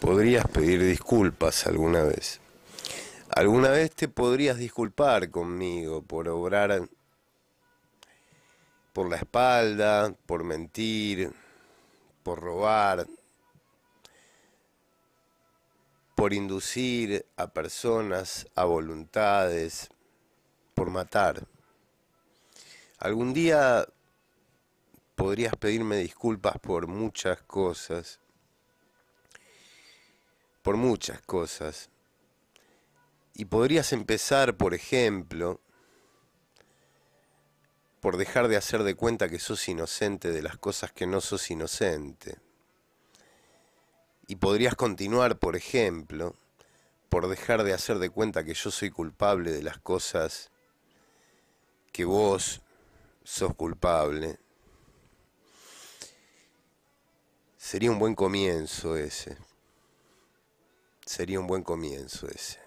podrías pedir disculpas alguna vez. Alguna vez te podrías disculpar conmigo por obrar por la espalda, por mentir, por robar, por inducir a personas, a voluntades, por matar. Algún día podrías pedirme disculpas por muchas cosas por muchas cosas. Y podrías empezar, por ejemplo, por dejar de hacer de cuenta que sos inocente de las cosas que no sos inocente. Y podrías continuar, por ejemplo, por dejar de hacer de cuenta que yo soy culpable de las cosas que vos sos culpable. Sería un buen comienzo ese. Sería un buen comienzo ese.